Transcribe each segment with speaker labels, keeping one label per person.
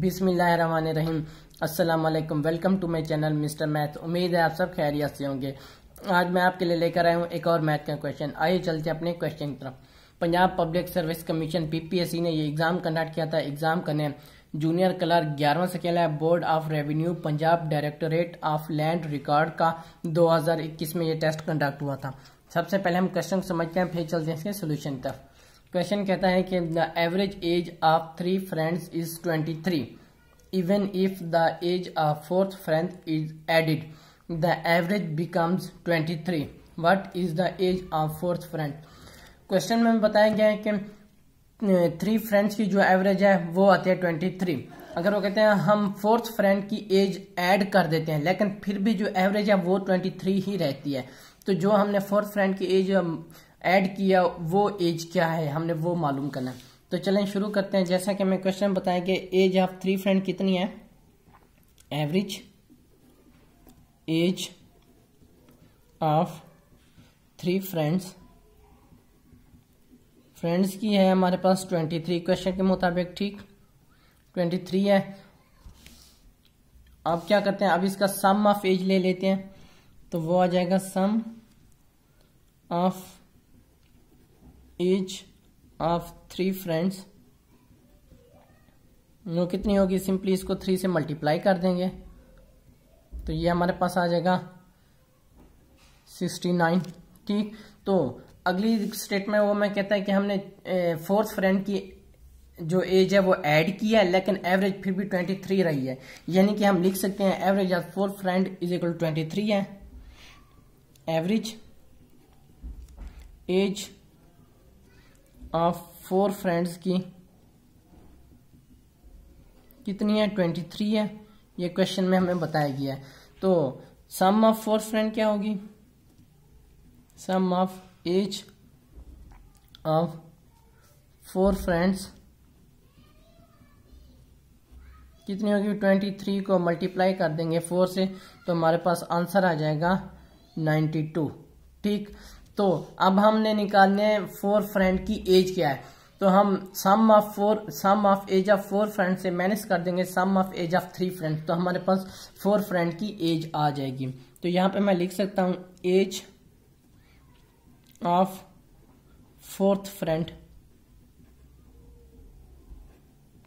Speaker 1: बिसमीम असलम welcome to my channel mister math उम्मीद है आप सब खैरियत से होंगे आज मैं आपके लिए लेकर आया हूँ एक और मैथ का क्वेश्चन आइए चलते हैं अपने क्वेश्चन की तरफ Punjab public service commission PPSC ने ये एग्ज़ाम कंडक्ट किया था एग्ज़ाम का नेम जूनियर क्लर्क ग्यारहवा से सकेला है board of revenue Punjab directorate of land record का 2021 में ये टेस्ट कंडक्ट हुआ था सबसे पहले हम क्वेश्चन समझते हैं फिर चलते हैं इसके सोल्यूशन तरफ क्वेश्चन कहता है कि the average age of three friends is twenty three even if the age of fourth friend is added the average becomes twenty three what is the age of fourth friend question में बताया गया है कि three friends की जो average है वो आती है ट्वेंटी थ्री अगर वो कहते हैं हम फोर्थ फ्रेंड की एज ऐड कर देते हैं लेकिन फिर भी जो एवरेज है वो ट्वेंटी थ्री ही रहती है तो जो हमने फोर्थ फ्रेंड की एज ऐड किया वो एज क्या है हमने वो मालूम करना है तो चलें शुरू करते हैं जैसा कि हमें क्वेश्चन बताया कि एज ऑफ थ्री फ्रेंड कितनी है average age of three friends friends की है हमारे पास ट्वेंटी थ्री क्वेश्चन के मुताबिक ठीक ट्वेंटी थ्री है अब क्या करते हैं अब इसका सम ऑफ एज ले लेते हैं तो वो आ जाएगा sum of each of three friends no कितनी होगी सिंपली इसको थ्री से मल्टीप्लाई कर देंगे तो ये हमारे पास आ जाएगा सिक्सटी नाइन ठीक तो अगली स्टेट में वो मैं कहता है कि हमने फोर्थ फ्रेंड की जो एज है वो ऐड किया है लेकिन एवरेज फिर भी ट्वेंटी थ्री रही है यानी कि हम लिख सकते हैं average of fourth friend is equal twenty three है average age of four friends की कितनी है ट्वेंटी थ्री है ये क्वेश्चन में हमें बताया गया है तो सम ऑफ फोर फ्रेंड क्या होगी sum of age of four friends कितनी होगी ट्वेंटी थ्री को मल्टीप्लाई कर देंगे फोर से तो हमारे पास आंसर आ जाएगा नाइन्टी टू ठीक तो अब हमने निकालने फोर फ्रेंड की एज क्या है तो हम sum of four sum of age of four friend से माइनस कर देंगे sum of age of three friend तो हमारे पास फोर फ्रेंड की एज आ जाएगी तो यहाँ पे मैं लिख सकता हूं एज ऑफ फोर्थ फ्रेंड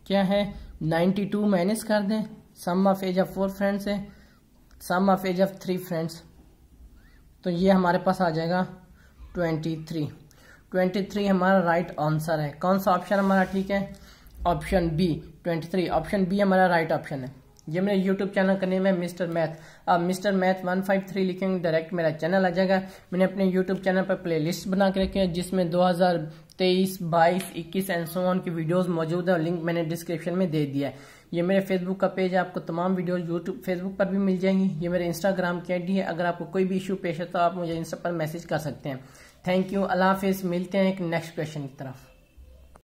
Speaker 1: क्या है नाइन्टी टू माइनस कर दें sum of age of four friends है sum of age of three friends तो ये हमारे पास आ जाएगा ट्वेंटी थ्री ट्वेंटी थ्री हमारा राइट आंसर है कौन सा ऑप्शन हमारा ठीक है option B twenty three option B हमारा राइट ऑप्शन है ये मेरे यूट्यूब चैनल का नेम है मिस्टर मैथ आप mister math one five three लिखेंगे डायरेक्ट मेरा चैनल आ जाएगा मैंने अपने यूट्यूब चैनल पर प्लेलिस्ट बना के रखी है जिसमें 2023, 22, 21 एंड सो ऑन की वीडियोस मौजूद है और लिंक मैंने डिस्क्रिप्शन में दे दिया है ये मेरे फेसबुक का पेज है आपको तमाम वीडियो यूट्यूब फेसबुक पर भी मिल जाएंगी ये मेरे इंस्टाग्राम की आई है अगर आपको कोई भी इशू पेश है तो आप मुझे इंस्टा पर मैसेज कर सकते हैं थैंक यू अल्लाह हाफिज़ मिलते हैं एक नेक्स्ट क्वेश्चन की तरफ